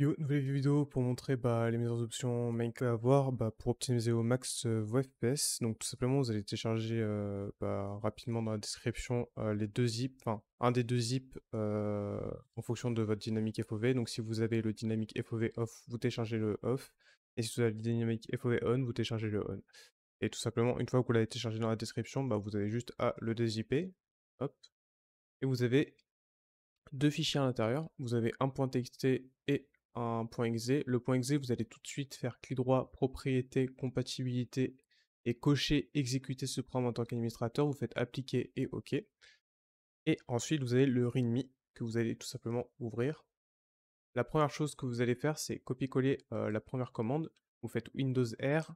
Yo, nouvelle vidéo pour montrer bah, les meilleures options Minecraft à avoir bah, pour optimiser au max euh, vos FPS. Donc tout simplement, vous allez télécharger euh, bah, rapidement dans la description euh, les deux zip, enfin un des deux zip en fonction de votre dynamique FOV. Donc si vous avez le dynamique FOV off, vous téléchargez le off. Et si vous avez le dynamique FOV on, vous téléchargez le on. Et tout simplement, une fois que vous l'avez téléchargé dans la description, vous avez juste à le dézipper. Hop. Et vous avez deux fichiers à l'intérieur. Vous avez un point .txt et point .exe. Le point .exe, vous allez tout de suite faire clic droit, propriété, compatibilité et cocher exécuter ce programme en tant qu'administrateur. Vous faites appliquer et OK. Et ensuite, vous avez le README que vous allez tout simplement ouvrir. La première chose que vous allez faire, c'est copier-coller euh, la première commande. Vous faites Windows R,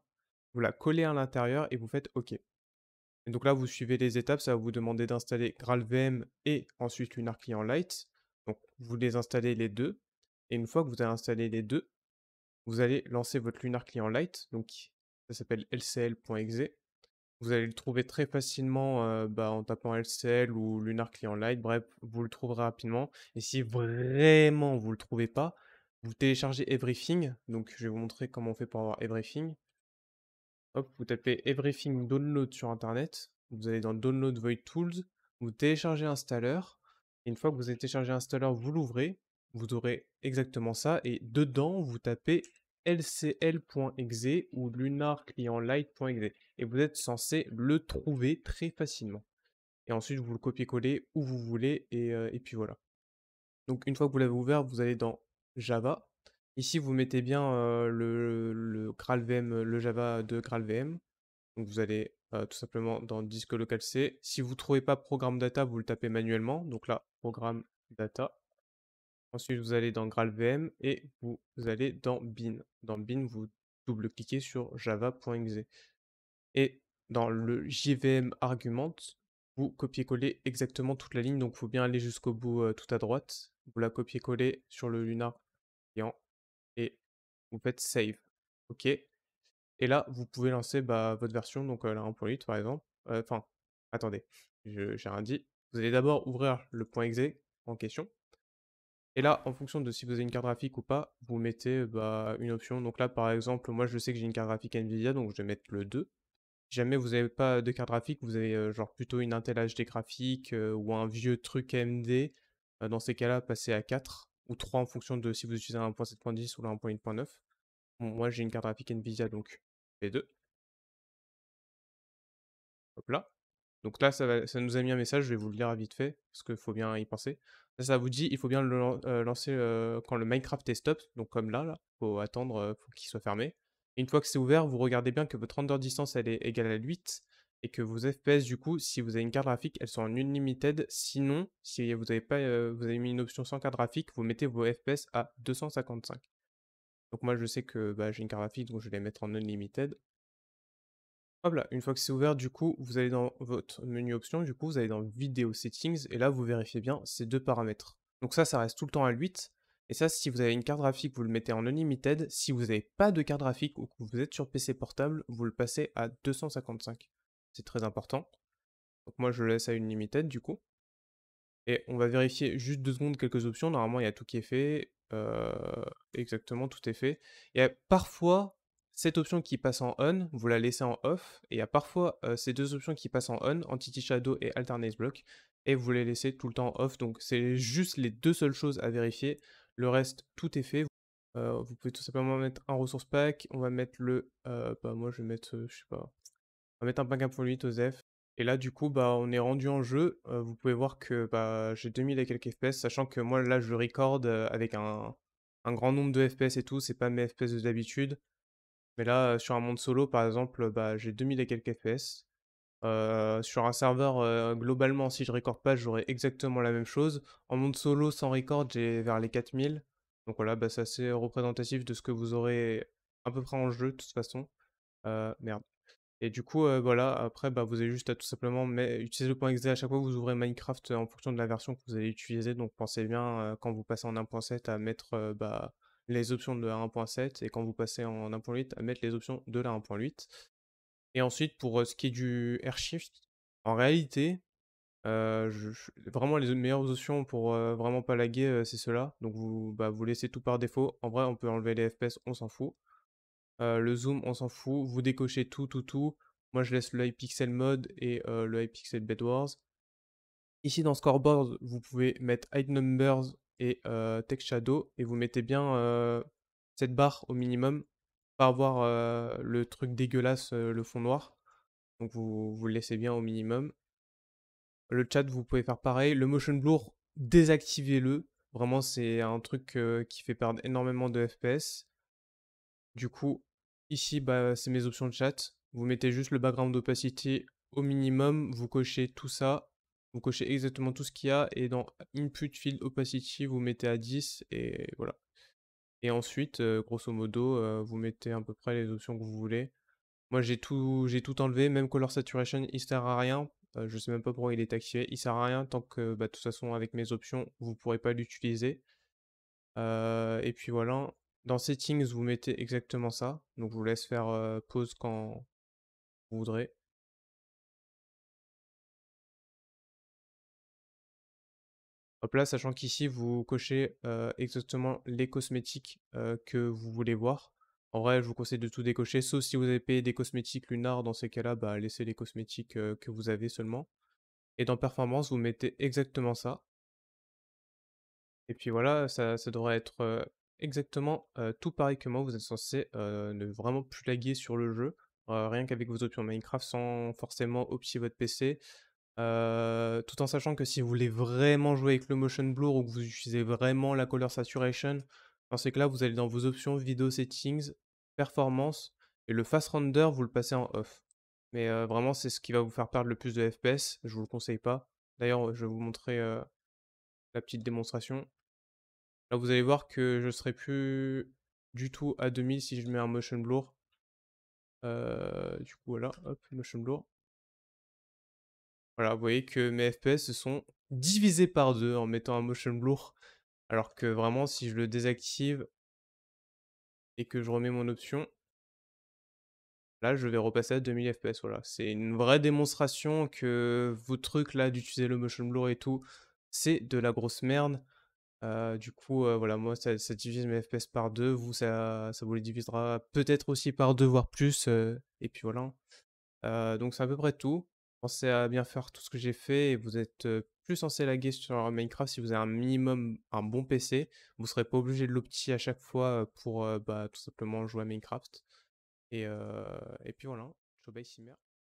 vous la collez à l'intérieur et vous faites OK. Et donc là, vous suivez les étapes. Ça va vous demander d'installer GraalVM et ensuite Lunar Client Lite. Donc, vous les installez les deux. Et une fois que vous avez installé les deux, vous allez lancer votre Lunar Client Lite, donc ça s'appelle lcl.exe. Vous allez le trouver très facilement euh, bah, en tapant LCL ou Lunar Client Lite, bref, vous le trouverez rapidement. Et si vraiment vous ne le trouvez pas, vous téléchargez Everything. Donc je vais vous montrer comment on fait pour avoir Everything. Hop, vous tapez Everything Download sur Internet. Vous allez dans Download Void Tools. Vous téléchargez Installer. Et une fois que vous avez téléchargé Installer, vous l'ouvrez vous aurez exactement ça. Et dedans, vous tapez lcl.exe ou lunarclientlight.exe. Et vous êtes censé le trouver très facilement. Et ensuite, vous le copiez-coller où vous voulez. Euh, et, puis voilà. Donc une fois que vous l'avez ouvert, vous allez dans Java. Ici, vous mettez bien euh, le, Java de GraalVM. Donc vous allez euh, tout simplement dans disque local C. Si vous ne trouvez pas programme data, vous le tapez manuellement. Donc là, programme data. Ensuite, vous allez dans GraalVM et vous allez dans bin. Dans bin, vous double-cliquez sur java.exe. Et dans le JVM argument, vous copiez-collez exactement toute la ligne, donc il faut bien aller jusqu'au bout tout à droite. Vous la copiez-collez sur le Luna client et vous faites save. OK. Et là, vous pouvez lancer bah, votre version, donc la 1.8 par exemple. Enfin, attendez, j'ai rien dit. Vous allez d'abord ouvrir le .exe en question, et là, en fonction de si vous avez une carte graphique ou pas, vous mettez bah, une option. Donc là, par exemple, moi je sais que j'ai une carte graphique Nvidia, donc je vais mettre le 2. Si jamais vous n'avez pas de carte graphique, vous avez genre plutôt une Intel HD graphique ou un vieux truc AMD. dans ces cas-là, passez à 4 ou 3 en fonction de si vous utilisez un 1.7.10 ou un 1.8.9. moi j'ai une carte graphique Nvidia, donc P2. Hop là. Donc là, ça, ça, nous a mis un message, je vais vous le lire à vite fait, parce qu'il faut bien y penser ça vous dit, il faut bien le euh, lancer euh, quand le Minecraft est stop, donc comme là, là, faut attendre euh, qu'il soit fermé. une fois que c'est ouvert, vous regardez bien que votre render distance elle est égale à 8 et que vos FPS du coup, si vous avez une carte graphique, elles sont en unlimited. Sinon, si vous avez pas, vous avez mis une option sans carte graphique, vous mettez vos FPS à 255. Donc moi je sais que bah, j'ai une carte graphique donc je vais les mettre en unlimited une fois que c'est ouvert, du coup, vous allez dans votre menu options, du coup, vous allez dans vidéo settings, et là, vous vérifiez bien ces deux paramètres. Donc ça, ça reste tout le temps à 8. Et ça, si vous avez une carte graphique, vous le mettez en unlimited. Si vous n'avez pas de carte graphique ou que vous êtes sur PC portable, vous le passez à 255. C'est très important. Donc moi, je le laisse à unlimited, du coup. Et on va vérifier juste deux secondes quelques options. Normalement, il y a tout qui est fait. Euh, exactement, tout est fait. Et euh, parfois cette option qui passe en on, vous la laissez en off, et il y a parfois euh, ces deux options qui passent en on, Entity Shadow et Alternate Block, et vous les laissez tout le temps en off, donc c'est juste les deux seules choses à vérifier, le reste tout est fait. Euh, vous pouvez tout simplement mettre un ressource pack, on va mettre le, euh, bah moi je vais mettre, je sais pas, on va mettre un 1.8 aux F, et là du coup bah on est rendu en jeu, vous pouvez voir que bah, j'ai 2000 et quelques FPS, sachant que moi là je record avec un, un grand nombre de FPS et tout, c'est pas mes FPS d'habitude, mais là, sur un monde solo, par exemple, bah, j'ai 2000 et quelques FPS. sur un serveur, globalement, si je record pas, j'aurai exactement la même chose. En monde solo, sans record, j'ai vers les 4000. Donc voilà, bah, c'est assez représentatif de ce que vous aurez à peu près en jeu, de toute façon. merde. Et du coup, voilà, après, bah, vous avez juste à tout simplement mais, utiliser le point .exe à chaque fois que vous ouvrez Minecraft en fonction de la version que vous allez utiliser. Donc pensez bien, quand vous passez en 1.7, à mettre bah, les options de la 1.7 et quand vous passez en 1.8 à mettre les options de la 1.8. Et ensuite pour ce qui est du airshift, en réalité, vraiment les meilleures options pour vraiment pas laguer, c'est cela. Donc vous, bah, vous laissez tout par défaut. En vrai, on peut enlever les FPS, on s'en fout. le zoom, on s'en fout. Vous décochez tout, tout, tout. Moi, je laisse le pixel mode et le pixel bedwars Ici, dans Scoreboard, vous pouvez mettre Hide Numbers et Text Shadow et vous mettez bien cette barre au minimum pas avoir le truc dégueulasse, le fond noir. Donc vous, vous le laissez bien au minimum. Le chat, vous pouvez faire pareil. Le motion blur, désactivez-le. Vraiment, c'est un truc qui fait perdre énormément de FPS. Du coup, ici, bah, c'est mes options de chat. Vous mettez juste le background opacity au minimum. Vous cochez tout ça vous cochez exactement tout ce qu'il y a et dans Input Field Opacity, vous mettez à 10 et voilà. Et ensuite, grosso modo, vous mettez à peu près les options que vous voulez. Moi, j'ai tout, j'ai tout enlevé, même Color Saturation, il sert à rien. je sais même pas pourquoi il est activé. Il sert à rien tant que, bah, de toute façon, avec mes options, vous pourrez pas l'utiliser. et puis voilà. Dans Settings, vous mettez exactement ça. Donc, je vous laisse faire pause quand vous voudrez. Hop là, sachant qu'ici, vous cochez exactement les cosmétiques que vous voulez voir. En vrai, je vous conseille de tout décocher, sauf si vous avez payé des cosmétiques lunar. Dans ces cas-là, bah, laissez les cosmétiques que vous avez seulement. Et dans Performance, vous mettez exactement ça. Et puis voilà, ça, devrait être exactement tout pareil que moi. Vous êtes censé ne vraiment plus laguer sur le jeu. rien qu'avec vos options Minecraft, sans forcément optier votre PC, euh, tout en sachant que si vous voulez vraiment jouer avec le motion blur ou que vous utilisez vraiment la color saturation, dans que là vous allez dans vos options vidéo settings, performance et le fast render, vous le passez en off. Mais euh, vraiment, c'est ce qui va vous faire perdre le plus de FPS. Je vous le conseille pas. D'ailleurs, je vais vous montrer euh, la petite démonstration. Là, vous allez voir que je serai plus du tout à 2000 si je mets un motion blur. du coup, voilà, hop, motion blur. Voilà, vous voyez que mes FPS se sont divisés par deux en mettant un motion blur. Alors que vraiment, si je le désactive et que je remets mon option, là, je vais repasser à 2000 FPS. Voilà, c'est une vraie démonstration que vos trucs là d'utiliser le motion blur et tout, c'est de la grosse merde. Euh, du coup, euh, voilà, moi, ça, divise mes FPS par deux. Vous, ça, ça vous les divisera peut-être aussi par deux, voire plus. Euh, et puis voilà. Hein. donc, c'est à peu près tout. Pensez à bien faire tout ce que j'ai fait et vous êtes plus censé laguer sur Minecraft si vous avez un minimum, un bon PC. Vous ne serez pas obligé de l'opti à chaque fois pour bah, tout simplement jouer à Minecraft. Et, et puis voilà, Chobay Simmer.